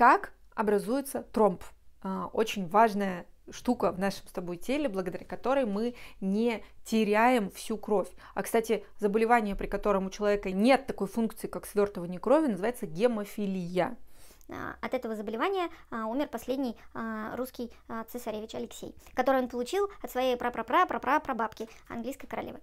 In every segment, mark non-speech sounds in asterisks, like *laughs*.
Как образуется тромб? А, очень важная штука в нашем с тобой теле, благодаря которой мы не теряем всю кровь. А, кстати, заболевание, при котором у человека нет такой функции, как свертывание крови, называется гемофилия. А, от этого заболевания а, умер последний русский цесаревич Алексей, который он получил от своей прапрапра-прапрапрабабки, английской королевы.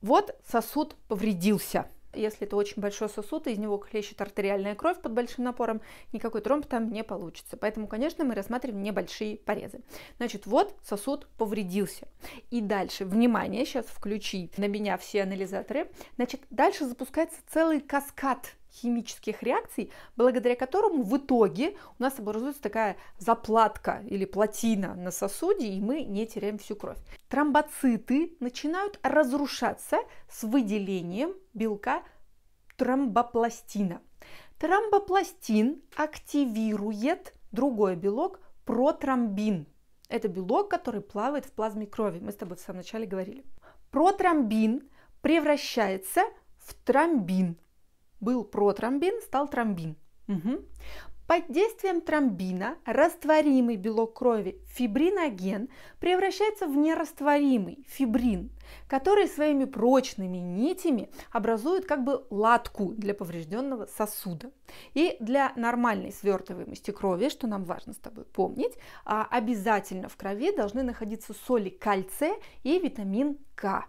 Вот сосуд повредился – если это очень большой сосуд, и из него хлещет артериальная кровь под большим напором, никакой тромб там не получится. Поэтому, конечно, мы рассматриваем небольшие порезы. Значит, вот сосуд повредился. И дальше, внимание, сейчас включи на меня все анализаторы. Значит, дальше запускается целый каскад химических реакций, благодаря которому в итоге у нас образуется такая заплатка или плотина на сосуде, и мы не теряем всю кровь. Тромбоциты начинают разрушаться с выделением белка тромбопластина. Тромбопластин активирует другой белок протромбин. Это белок, который плавает в плазме крови. Мы с тобой в самом начале говорили. Протромбин превращается в тромбин, был протромбин, стал тромбин. Угу. Под действием тромбина растворимый белок крови фибриноген превращается в нерастворимый фибрин, который своими прочными нитями образует как бы латку для поврежденного сосуда. И для нормальной свертываемости крови, что нам важно с тобой помнить, а, обязательно в крови должны находиться соли кальция и витамин К.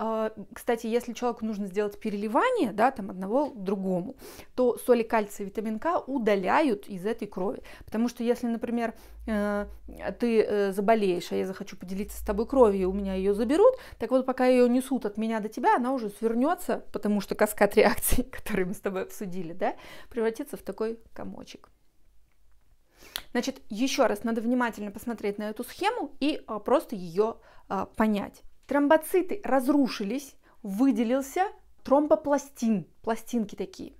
А, кстати, если человеку нужно сделать переливание, да, там одного другому, то соли кальция и витамин К удаляют из этой крови. Потому что если, например, э, ты э, заболеешь, а я захочу поделиться с тобой кровью, у меня ее заберут, так вот пока ее несут от меня до тебя, она уже свернется, потому что каскад реакций, *laughs* которые мы с тобой обсудили, да, превратится в такой комочек. Значит, еще раз надо внимательно посмотреть на эту схему и а, просто ее а, понять. Тромбоциты разрушились, выделился тромбопластин, пластинки такие.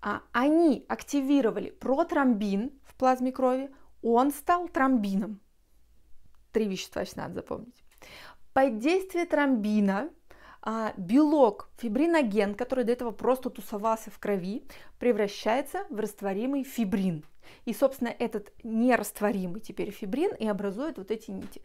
А, они активировали протромбин в плазме крови, он стал тромбином. Три вещества еще надо запомнить. Под действие тромбина а, белок, фибриноген, который до этого просто тусовался в крови, превращается в растворимый фибрин. И, собственно, этот нерастворимый теперь фибрин и образует вот эти нити.